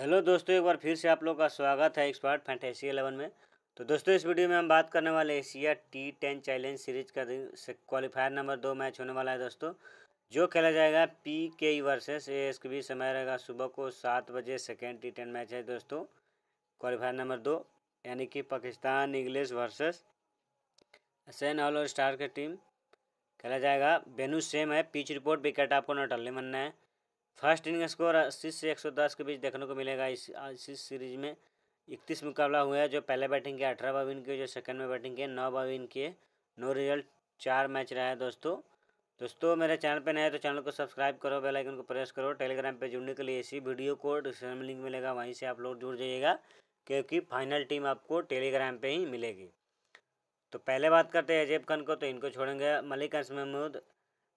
hello दोस्तों एक बार फिर से आप लोग का स्वागत है एक्सपर्ट फैंटेसी एलेवन में तो दोस्तों इस वीडियो में हम बात करने वाले Asia T ten challenge series का क्वालिफायर नंबर दो मैच होने वाला है दोस्तों जो खेला जाएगा पी के ई वर्सेस ए के बीच समय रहेगा सुबह को सात बजे सेकेंड टी टेन मैच है दोस्तों क्वालिफायर नंबर दो यानी कि पाकिस्तान इंग्लिश वर्सेस सैन ऑल और स्टार की टीम खेला जाएगा बेनू सेम है पिच रिपोर्ट विकेट आपको नटल्ले मनना है फर्स्ट इनिंग स्कोर अस्सी से 110 के बीच देखने को मिलेगा इस इस सीरीज में इकतीस मुकाबला हुआ है जो पहले बैटिंग किया अठारह बार विन किए जो सेकंड में बैटिंग किए नौ बार विन किए नो रिजल्ट चार मैच रहा है दोस्तों दोस्तों मेरे चैनल पर नए तो चैनल को सब्सक्राइब करो बेल आइकन को प्रेस करो टेलीग्राम पे जुड़ने के लिए इसी वीडियो को डिस्क्रिप्शन में लिंक मिलेगा वहीं से आप लोग जुड़ जाइएगा क्योंकि फाइनल टीम आपको टेलीग्राम पर ही मिलेगी तो पहले बात करते हैं अजेब खान को तो इनको छोड़ेंगे मलिक अंस महमूद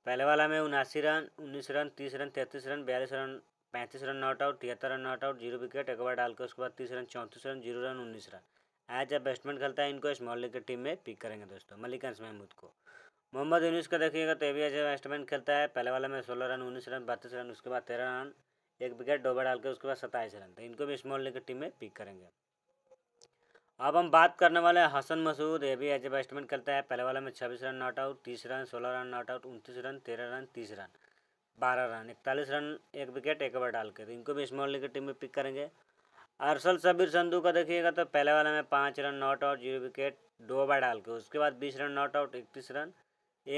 पहले वाला में उनासी रन उन्नीस रन तीस रन तैंतीस रन बयालीस रन पैंतीस रन नॉट आउट तिहत्तर run not out zero wicket एक बार डालकर उसके बाद तीस रन चौंतीस रन जीरो रन उन्नीस रन आज जब बैट्समैन खेलता है इनको स्मॉल लीग की टीम में पिक करेंगे दोस्तों मलिकांस महमूद को मोहम्मद यूनिस का देखिएगा तो ये भी आज बैट्समैन खेलता है पहले वाला में सोलह रन उन्नीस रन बत्तीस रन उसके बाद तेरह रन एक विकेट डोबा डालकर उसके बाद सत्ताईस रन तो इनको भी स्मॉल लीग की टीम में पिक करेंगे अब हम बात करने वाले हैं हसन मसूद ये भी एज ए बैट्समैन करता है पहले वाले में छब्बीस रन नॉट आउट तीस रन सोलह रन नॉट आउट उनतीस रन तेरह रन तीस रन बारह रन इकतालीस रन एक विकेट एक ओवर डाल के तो इनको भी स्मॉल लीग की टीम में पिक करेंगे अरसल सबीर संधू का देखिएगा तो पहले वाले में पाँच run not out zero wicket दो ओवर डाल के उसके बाद बीस रन नॉट आउट इकतीस रन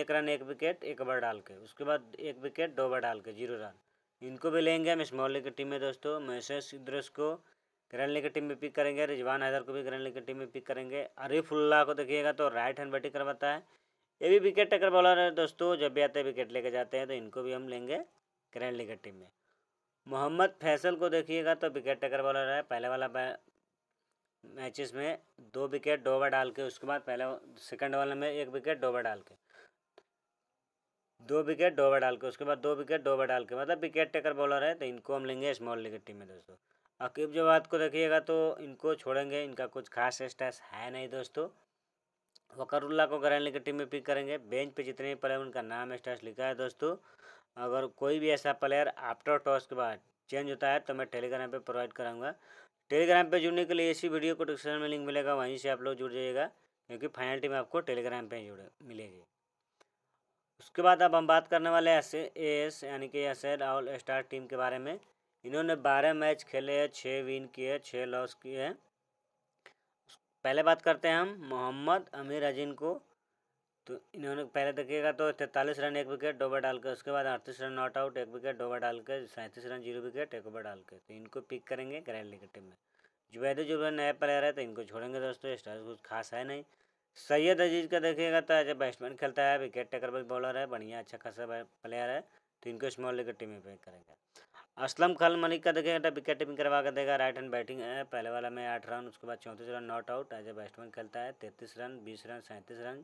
एक रन एक विकेट एक ओवर डाल के उसके बाद एक विकेट दो ओवर डाल के जीरो रन इनको भी लेंगे हम स्मॉल लीग की टीम में दोस्तों महेश को ग्रैंड लीग की टीम में पिक करेंगे रिजवान हैदर को भी ग्रैंड लीग की टीम में पिक करेंगे अरीफुल्ला को देखिएगा तो राइट हैंड बैटिंग करवाता है ये भी विकेट टेकर बॉलर है दोस्तों जब भी आते हैं विकेट लेके जाते हैं तो इनको भी हम लेंगे ग्रैंड लीग की टीम में मोहम्मद फैसल को देखिएगा तो विकेट टेकर बॉलर है पहले वाला मैचेस में दो विकेट दो ओवर डाल के उसके बाद पहले सेकंड वाले में एक विकेट दो ओवर डाल के दो विकेट दो ओवर डाल के उसके बाद दो विकेट दो ओवर डाल के मतलब विकेट टेकर बॉलर है तो इनको हम लेंगे स्मॉल लीग टीम में दोस्तों अकीब जवाद को देखिएगा तो इनको छोड़ेंगे इनका कुछ खास स्टेस है नहीं दोस्तों वकरुल्ला को लीग की टीम में पिक करेंगे बेंच पे जितने भी प्लेयर उनका नाम स्टेस लिखा है दोस्तों अगर कोई भी ऐसा प्लेयर आफ्टर टॉस के बाद चेंज होता है तो मैं टेलीग्राम पर प्रोवाइड कराऊंगा टेलीग्राम पर जुड़ने के लिए इसी वीडियो को डिस्क्रिप्शन में लिंक मिलेगा वहीं से आप लोग जुड़ जाइएगा क्योंकि फाइनल टीम आपको टेलीग्राम पर जुड़े मिलेगी उसके बाद अब हम बात करने वाले हैं एस यानी कि S L all star team के बारे में इन्होंने बारह मैच खेले हैं छः विन किए छः लॉस किए हैं पहले बात करते हैं हम मोहम्मद अमीर अजीन को तो इन्होंने पहले देखिएगा तो तैंतालीस रन एक विकेट डोबर डाल के उसके बाद अड़तीस रन नॉट आउट एक विकेट डोबर डाल के सैंतीस रन जीरो विकेट एक ओवर डाल के तो इनको पिक करेंगे ग्रैंड लीग टीम में जुबैद जुबैद नया प्लेयर है तो इनको छोड़ेंगे दोस्तों स्टार कुछ खास है नहीं सैयद अजीज का देखिएगा तो एज ए बैट्समैन खेलता है विकेट टेकर बॉलर है बढ़िया अच्छा खासा प्लेयर है तो इनको स्मॉल लीग टीम में पिक करेंगे असलम खल मलिक का देखेंगे तो विकेट टिपिंग करवा कर देगा राइट हैंड बैटिंग है पहले वाला में आठ रन उसके बाद चौंतीस run not out as a batsman खेलता है तैंतीस रन बीस रन सैंतीस run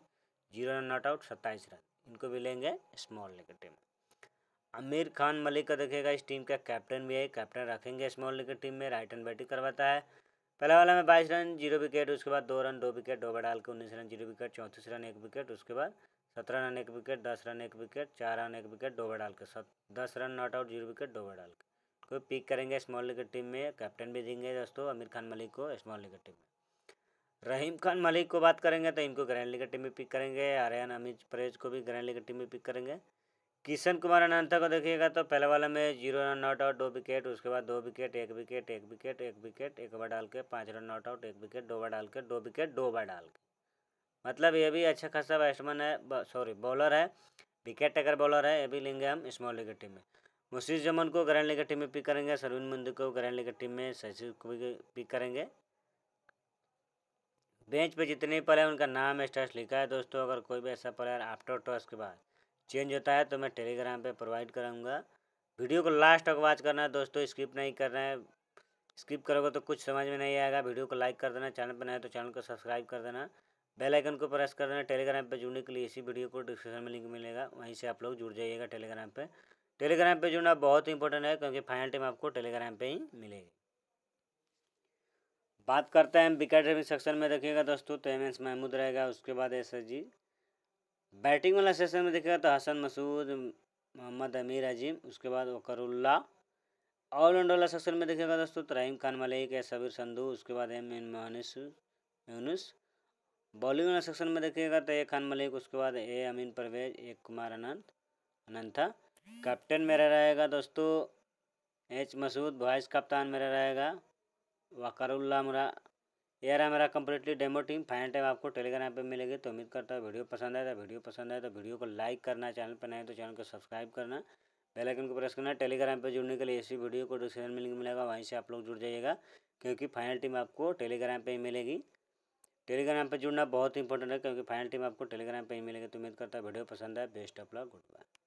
zero run not out सत्ताईस रन इनको भी लेंगे स्मॉल लेकर टीम आमिर खान मलिक का देखेगा इस टीम का कैप्टन भी है कैप्टन रखेंगे स्मॉल लेकर टीम में राइट हैंड बैटिंग करवाता है पहला वाला में बाईस रन जीरो विकेट उसके बाद दो रन दो विकेट दो डाल के उन्नीस रन जीरो विकेट चौंतीस रन एक विकेट उसके बाद सत्रह रन एक विकेट दस रन एक विकेट चार रन एक विकेट दो डाल के सत दस run not out zero wicket दो बार डाल के कोई पिक करेंगे स्मॉल लीग टीम में कैप्टन भी देंगे दोस्तों आमिर खान मलिक को स्मॉल लीग टीम में रहीम खान मलिक को बात करेंगे तो इनको ग्रैंड लीग टीम में पिक करेंगे आर्यन अमित परेज को भी ग्रैंड लीग टीम में पिक करेंगे किशन कुमार अनंता को देखिएगा तो पहले वाला में जीरो रन नॉट आउट दो विकेट उसके बाद दो विकेट एक विकेट एक विकेट एक विकेट एक बार डाल के पाँच रन नॉट आउट एक विकेट दो बार डाल के दो विकेट दो बार डाल के मतलब ये भी अच्छा खासा बैट्समैन है सॉरी बॉलर है विकेट टेकर बॉलर है ये भी लेंगे हम स्मॉल लीग टीम में मुशीज जमन को ग्रैंड लीग टीम में पिक करेंगे सरविन मंदिर को ग्रैंड लीग टीम में शशि को भी पिक करेंगे बेंच पे जितने प्लेयर उनका नाम स्टेटस लिखा है दोस्तों अगर कोई भी ऐसा प्लेयर आफ्टर टॉस के बाद चेंज होता है तो मैं टेलीग्राम पे प्रोवाइड कराऊंगा वीडियो को लास्ट तक वॉच करना है दोस्तों स्किप नहीं करना है स्किप करोगे तो कुछ समझ में नहीं आएगा वीडियो को लाइक कर देना चैनल पर नहीं तो चैनल को सब्सक्राइब कर देना बेल आइकन को प्रेस कर देना टेलीग्राम पे जुड़ने के लिए इसी वीडियो को डिस्क्रिप्शन में लिंक मिलेगा वहीं से आप लोग जुड़ जाइएगा टेलीग्राम पे टेलीग्राम पे जुड़ना बहुत इंपॉर्टेंट है क्योंकि फाइनल टीम आपको टेलीग्राम पे ही मिलेगी बात करते हैं विकेट ड्राइविंग सेक्शन में देखिएगा दोस्तों तो एम एस महमूद रहेगा उसके बाद एस एस जी बैटिंग वाला सेक्शन में देखिएगा तो हसन मसूद मोहम्मद अमीर अजीम उसके बाद वकरुल्ला ऑलराउंडर वाला सेक्शन में देखिएगा दोस्तों तो रहीम खान मलिक या सबीर संधू उसके बाद M N Mohnish Yunus bowling वाला सेक्शन में देखिएगा तो ए खान मलिक उसके बाद A Amin Parvez A Kumar Anant Ananta captain मेरा रहेगा दोस्तों एच मसूद वाइस कप्तान मेरा रहेगा वकारुल्ला मुरा ये रहा मेरा completely demo team final time आपको टेलीग्राम पे मिलेगी तो उम्मीद करता है वीडियो पसंद आए तो वीडियो पसंद आए तो वीडियो को लाइक करना चैनल पर नए तो चैनल को सब्सक्राइब करना बेल आइकन को प्रेस करना टेलीग्राम पे जुड़ने के लिए इसी वीडियो को डिस्क्रिप्शन में लिंक मिलेगा वहीं से आप लोग जुड़ जाइएगा क्योंकि फाइनल टीम आपको टेलीग्राम पर ही मिलेगी टेलीग्राम पर जुड़ना बहुत इंपॉर्टेंट है क्योंकि फाइनल टीम आपको टेलीग्राम पर ही मिलेगा तो उम्मीद करता है वीडियो पसंद आए best of luck good bye